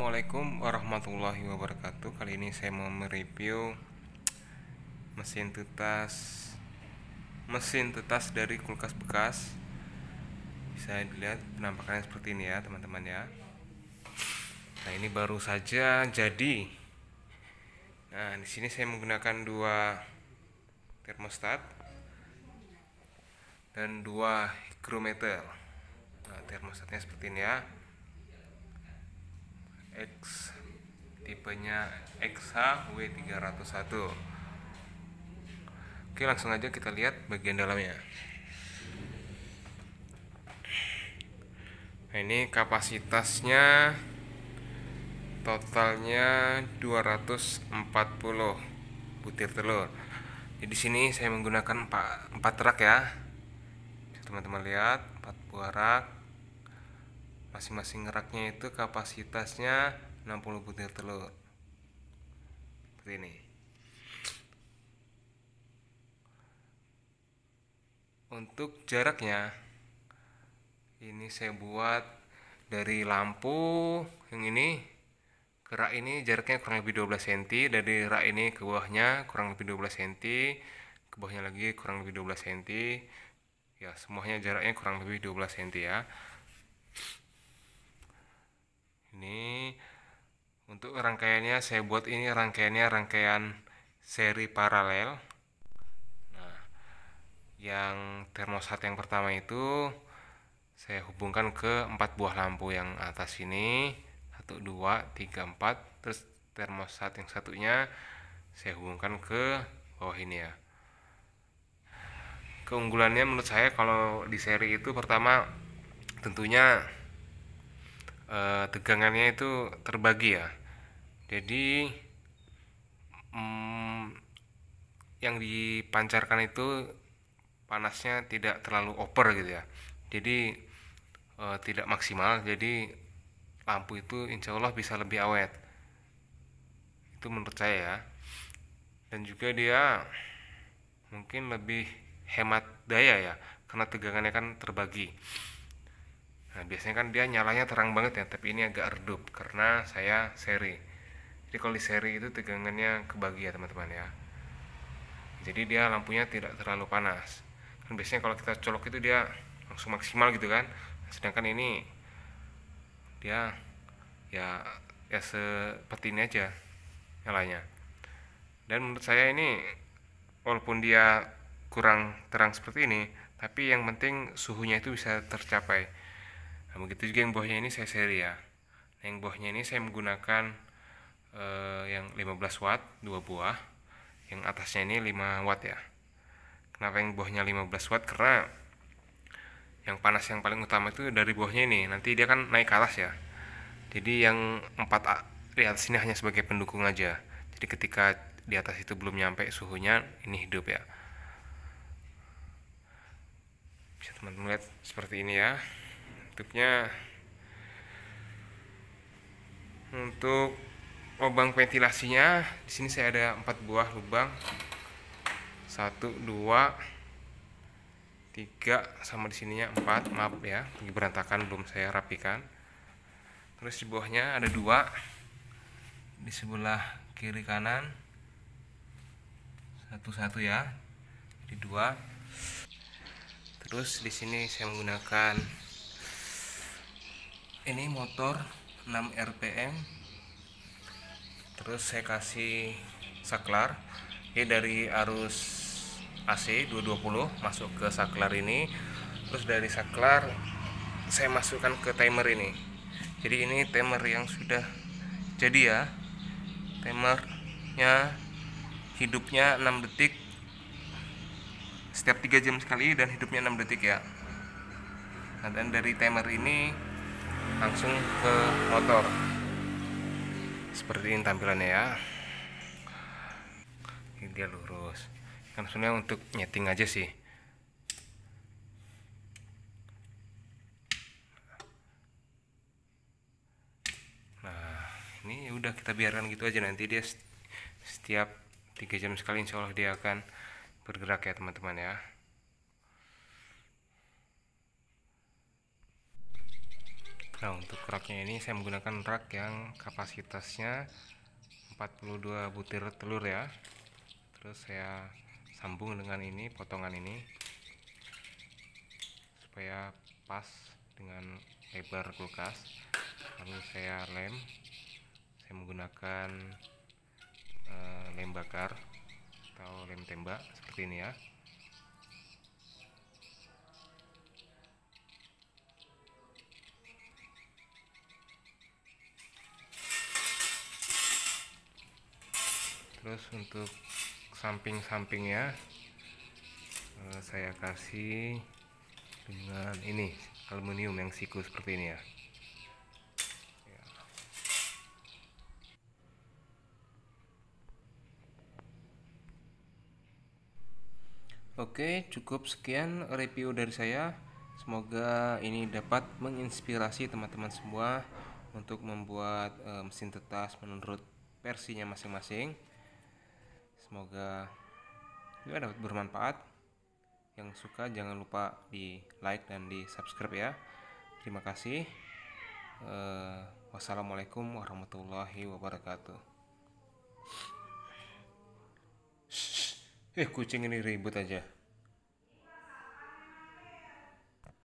Assalamualaikum warahmatullahi wabarakatuh Kali ini saya mau mereview Mesin tetas Mesin tetas dari kulkas bekas Bisa dilihat penampakannya seperti ini ya teman-teman ya Nah ini baru saja jadi Nah di sini saya menggunakan dua termostat Dan dua higrometer. Nah termostatnya seperti ini ya X tipenya XHW301 oke langsung aja kita lihat bagian dalamnya nah ini kapasitasnya totalnya 240 butir telur jadi sini saya menggunakan 4 rak ya teman-teman lihat 4 buah rak masing-masing raknya itu kapasitasnya 60 butir telur seperti ini untuk jaraknya ini saya buat dari lampu yang ini ke rak ini jaraknya kurang lebih 12 cm dari rak ini ke bawahnya kurang lebih 12 cm ke bawahnya lagi kurang lebih 12 cm ya semuanya jaraknya kurang lebih 12 cm ya ini untuk rangkaiannya saya buat ini rangkaiannya rangkaian seri paralel nah yang termostat yang pertama itu saya hubungkan ke empat buah lampu yang atas ini satu dua tiga empat terus termostat yang satunya saya hubungkan ke bawah ini ya keunggulannya menurut saya kalau di seri itu pertama tentunya e, tegangannya itu terbagi ya jadi mm, yang dipancarkan itu panasnya tidak terlalu over gitu ya jadi e, tidak maksimal jadi lampu itu insya Allah bisa lebih awet itu menurut saya ya dan juga dia mungkin lebih hemat daya ya karena tegangannya kan terbagi Nah, biasanya kan dia nyalanya terang banget ya, tapi ini agak redup karena saya seri. Jadi kalau di seri itu tegangannya kebagi ya teman-teman ya. Jadi dia lampunya tidak terlalu panas. Kan biasanya kalau kita colok itu dia langsung maksimal gitu kan. Sedangkan ini dia ya ya seperti ini aja nyalanya. Dan menurut saya ini walaupun dia kurang terang seperti ini, tapi yang penting suhunya itu bisa tercapai nah begitu juga yang bawahnya ini saya seri ya nah, yang bawahnya ini saya menggunakan eh, yang 15 watt dua buah yang atasnya ini 5 watt ya kenapa yang bawahnya 15 watt karena yang panas yang paling utama itu dari bawahnya ini nanti dia kan naik ke atas ya jadi yang 4 a di atas ini hanya sebagai pendukung aja jadi ketika di atas itu belum nyampe suhunya ini hidup ya bisa teman-teman lihat seperti ini ya untuk lubang ventilasinya di sini saya ada empat buah lubang satu dua tiga sama di sininya empat maaf ya lagi berantakan belum saya rapikan terus di bawahnya ada dua di sebelah kiri kanan satu-satu ya di dua terus di sini saya menggunakan ini motor 6 rpm terus saya kasih saklar ini dari arus AC 220 masuk ke saklar ini terus dari saklar saya masukkan ke timer ini jadi ini timer yang sudah jadi ya timernya hidupnya 6 detik setiap 3 jam sekali dan hidupnya 6 detik ya nah dan dari timer ini langsung ke motor seperti ini tampilannya ya ini dia lurus kan sebenarnya untuk nyeting aja sih nah ini ya udah kita biarkan gitu aja nanti dia setiap tiga jam sekali insya Allah dia akan bergerak ya teman-teman ya Nah untuk raknya ini saya menggunakan rak yang kapasitasnya 42 butir telur ya terus saya sambung dengan ini potongan ini supaya pas dengan lebar kulkas lalu saya lem saya menggunakan eh, lem bakar atau lem tembak seperti ini ya terus untuk samping-sampingnya ya saya kasih dengan ini aluminium yang siku seperti ini ya. ya Oke, cukup sekian review dari saya. Semoga ini dapat menginspirasi teman-teman semua untuk membuat eh, mesin tetas menurut versinya masing-masing semoga juga dapat bermanfaat yang suka jangan lupa di like dan di subscribe ya terima kasih uh, wassalamualaikum warahmatullahi wabarakatuh Shh, eh kucing ini ribut aja